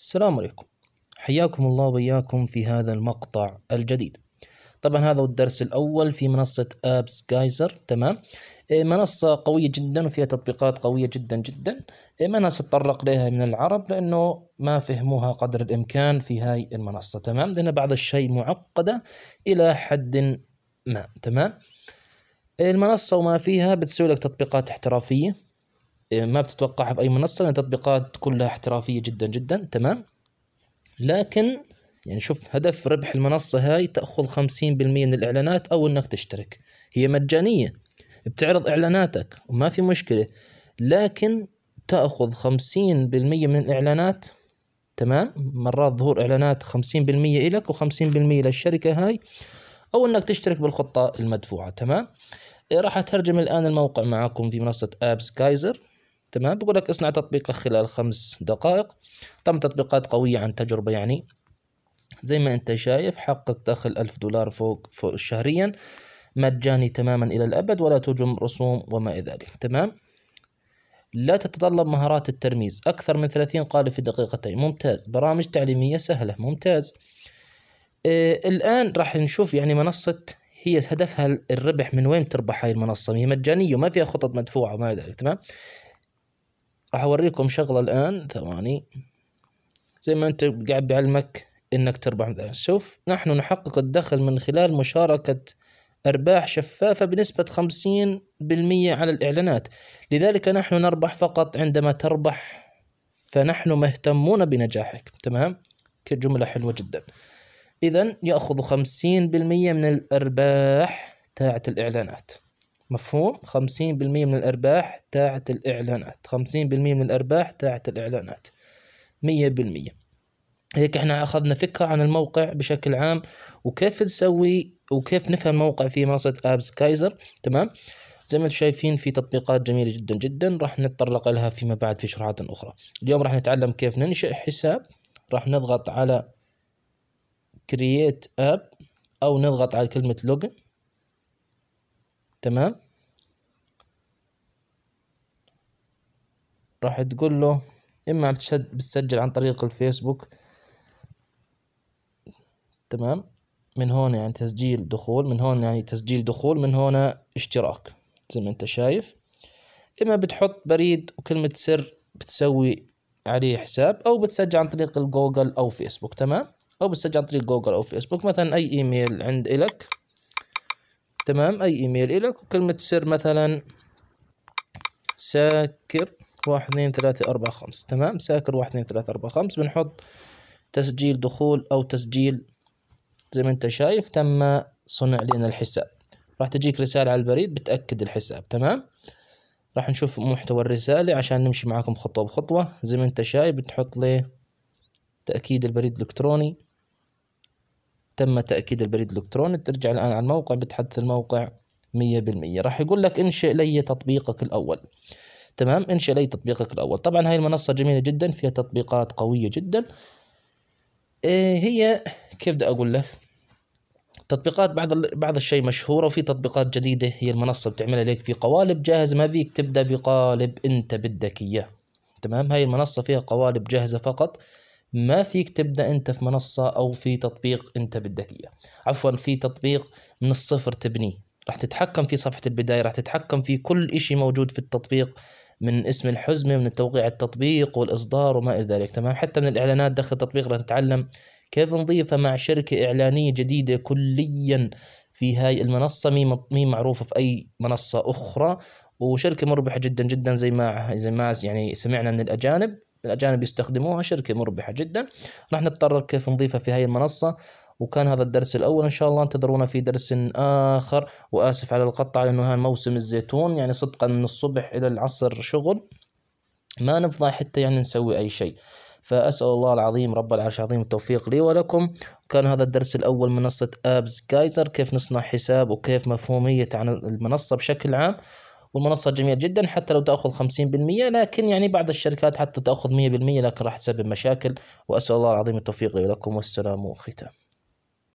السلام عليكم حياكم الله وياكم في هذا المقطع الجديد طبعا هذا هو الدرس الأول في منصة أبس جايزر تمام إيه، منصة قوية جدا وفيها تطبيقات قوية جدا جدا إيه، ما ناس اتطرق لها من العرب لأنه ما فهموها قدر الإمكان في هاي المنصة تمام لأن بعض الشيء معقدة إلى حد ما تمام إيه، المنصة وما فيها بتسوي لك تطبيقات احترافية إيه، ما بتتوقعها في اي منصه لان التطبيقات كلها احترافيه جدا جدا تمام لكن يعني شوف هدف ربح المنصه هاي تاخذ 50% من الاعلانات او انك تشترك هي مجانيه بتعرض اعلاناتك وما في مشكله لكن تاخذ 50% من الاعلانات تمام مرات ظهور اعلانات 50% الك و50% للشركه هاي او انك تشترك بالخطه المدفوعه تمام إيه، راح اترجم الان الموقع معكم في منصه ابس كايزر تمام بقول لك اصنع تطبيقك خلال خمس دقائق طبعا تطبيقات قوية عن تجربة يعني زي ما انت شايف حقق دخل ألف دولار فوق, فوق شهريا مجاني تماما إلى الأبد ولا تجم رسوم وما إلى ذلك تمام لا تتطلب مهارات الترميز أكثر من 30 قالب في دقيقتين ممتاز برامج تعليمية سهلة ممتاز آه الآن راح نشوف يعني منصة هي هدفها الربح من وين تربح هاي المنصة هي مجانية وما فيها خطط مدفوعة وما إلى ذلك تمام راح اوريكم شغلة الان ثواني زي ما انت قاعد بعلمك انك تربح مثلا شوف نحن نحقق الدخل من خلال مشاركة أرباح شفافة بنسبة 50% على الإعلانات لذلك نحن نربح فقط عندما تربح فنحن مهتمون بنجاحك تمام كجملة حلوة جدا إذا يأخذ 50% من الأرباح تاعت الإعلانات مفهوم 50% من الأرباح تاعت الإعلانات 50% من الأرباح تاعت الإعلانات 100% هيك احنا اخذنا فكرة عن الموقع بشكل عام وكيف نسوي وكيف نفهم موقع في منصة ابس كايزر تمام زي ما انتم شايفين في تطبيقات جميلة جدا جدا راح نتطرق لها فيما بعد في شروحات اخرى اليوم راح نتعلم كيف ننشئ حساب راح نضغط على create app او نضغط على كلمة login تمام راح تقول له اما بتسجل عن طريق الفيسبوك تمام من هون يعني تسجيل دخول من هون يعني تسجيل دخول من هنا اشتراك زي ما انت شايف اما بتحط بريد وكلمة سر بتسوي عليه حساب او بتسجل عن طريق الجوجل او فيسبوك تمام او بتسجل عن طريق جوجل او فيسبوك مثلا اي ايميل عند الك تمام اي ايميل الك وكلمة سر مثلا ساكر واحد اثنين ثلاثة أربعة خمس تمام ساكر واحد اثنين ثلاثة أربعة خمس بنحط تسجيل دخول أو تسجيل زي ما أنت شايف تم صنع لنا الحساب راح تجيك رسالة على البريد بتأكد الحساب تمام راح نشوف محتوى الرسالة عشان نمشي معاكم خطوة بخطوة زي ما أنت شايف بتحط لي تأكيد البريد الإلكتروني تم تأكيد البريد الإلكتروني ترجع الآن على الموقع بتحدث الموقع مية بالمية راح يقول لك انشئ لي تطبيقك الأول تمام انشئ لي تطبيقك الأول طبعا هاي المنصة جميلة جدا فيها تطبيقات قوية جدا إيه، هي كيف بدي أقول لك تطبيقات بعض بعض الشيء مشهورة وفي تطبيقات جديدة هي المنصة بتعملها لك في قوالب جاهزة ما فيك تبدأ بقالب أنت بدك إياه تمام هاي المنصة فيها قوالب جاهزة فقط ما فيك تبدأ أنت في منصة أو في تطبيق أنت بدك إياه عفوا في تطبيق من الصفر تبنيه راح تتحكم في صفحة البداية راح تتحكم في كل إشي موجود في التطبيق من اسم الحزمة من توقيع التطبيق والإصدار وما إلى ذلك تمام حتى من الإعلانات داخل التطبيق نتعلم كيف نضيفها مع شركة إعلانية جديدة كليا في هاي المنصة مي معروفة في أي منصة أخرى وشركة مربحة جدا جدا زي ما زي ما يعني سمعنا من الأجانب الأجانب يستخدموها شركة مربحة جدا راح نتطرق كيف نضيفها في هاي المنصة وكان هذا الدرس الأول إن شاء الله انتظرونا في درس آخر وآسف على القطع لأنه هان موسم الزيتون يعني صدقا من الصبح إلى العصر شغل ما نفضى حتى يعني نسوي أي شيء فأسأل الله العظيم رب العرش العظيم التوفيق لي ولكم كان هذا الدرس الأول منصة أبز كايزر كيف نصنع حساب وكيف مفهومية عن المنصة بشكل عام والمنصة جميلة جدا حتى لو تأخذ 50% لكن يعني بعض الشركات حتى تأخذ 100% لكن راح تسبب مشاكل وأسأل الله العظيم التوفيق لي ولكم والسلام وختام